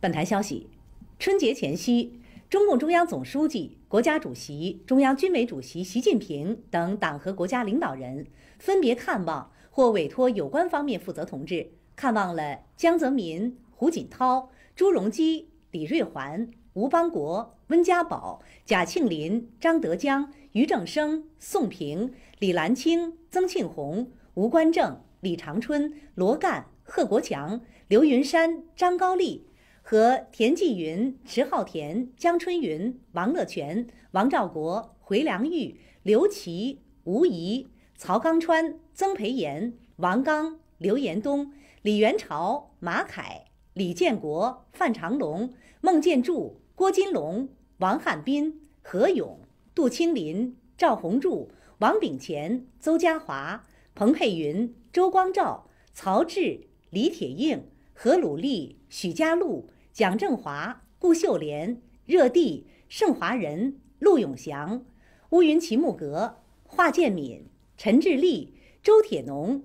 本台消息：春节前夕，中共中央总书记、国家主席、中央军委主席习近平等党和国家领导人分别看望或委托有关方面负责同志，看望了江泽民、胡锦涛、朱镕基、李瑞环、吴邦国、温家宝、贾庆林、张德江、俞正声、宋平、李岚清、曾庆红、吴官正、李长春、罗干、贺国强、刘云山、张高丽。和田纪云、池浩田、江春云、王乐泉、王兆国、回良玉、刘琦、吴怡、曹刚川、曾培岩、王刚、刘延东、李元朝、马凯、李建国、范长龙、孟建柱、郭金龙、王汉斌、何勇、杜清林、赵洪柱、王炳乾、邹家华、彭佩云、周光召、曹志、李铁映、何鲁丽、许佳璐。蒋正华、顾秀莲、热地、盛华仁、陆永祥、乌云奇木格、华建敏、陈志立、周铁农、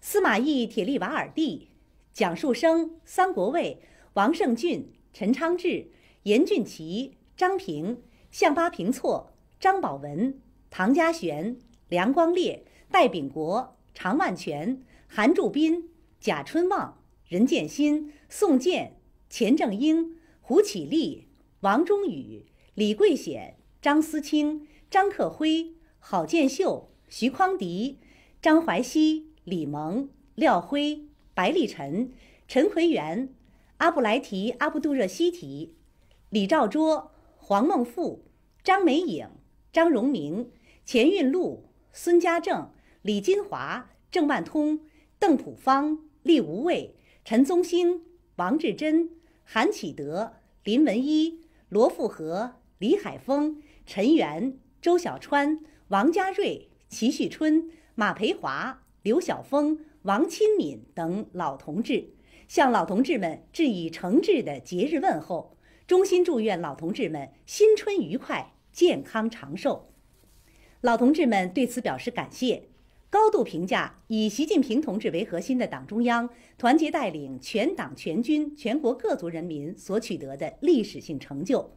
司马懿、铁力瓦尔蒂、蒋树生、桑国卫、王胜俊、陈昌志、严俊奇、张平、向巴平措、张宝文、唐家璇、梁光烈、戴秉国、常万全、韩柱斌、贾春旺、任建新、宋健。钱正英、胡启立、王忠宇、李贵显、张思清、张克辉、郝建秀、徐匡迪、张怀西、李萌、廖辉、白立晨、陈奎元、阿布莱提·阿布杜热西提、李兆卓、黄梦富、张美颖、张荣明、钱运禄、孙家正、李金华、郑万通、邓朴方、厉无畏、陈宗兴、王志珍。韩启德、林文一、罗富和、李海峰、陈元、周小川、王家瑞、齐旭春、马培华、刘晓峰、王钦敏等老同志，向老同志们致以诚挚的节日问候，衷心祝愿老同志们新春愉快、健康长寿。老同志们对此表示感谢。高度评价以习近平同志为核心的党中央团结带领全党全军全国各族人民所取得的历史性成就，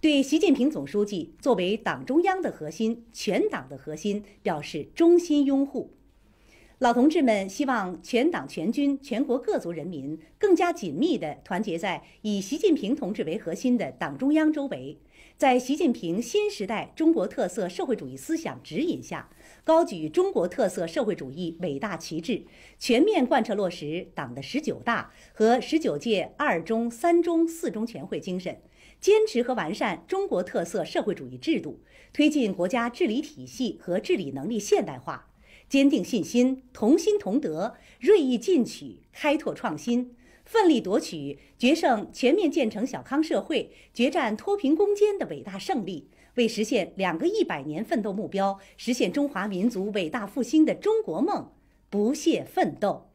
对习近平总书记作为党中央的核心、全党的核心表示衷心拥护。老同志们希望全党全军全国各族人民更加紧密地团结在以习近平同志为核心的党中央周围。在习近平新时代中国特色社会主义思想指引下，高举中国特色社会主义伟大旗帜，全面贯彻落实党的十九大和十九届二中、三中、四中全会精神，坚持和完善中国特色社会主义制度，推进国家治理体系和治理能力现代化，坚定信心，同心同德，锐意进取，开拓创新。奋力夺取决胜全面建成小康社会、决战脱贫攻坚的伟大胜利，为实现两个一百年奋斗目标、实现中华民族伟大复兴的中国梦，不懈奋斗。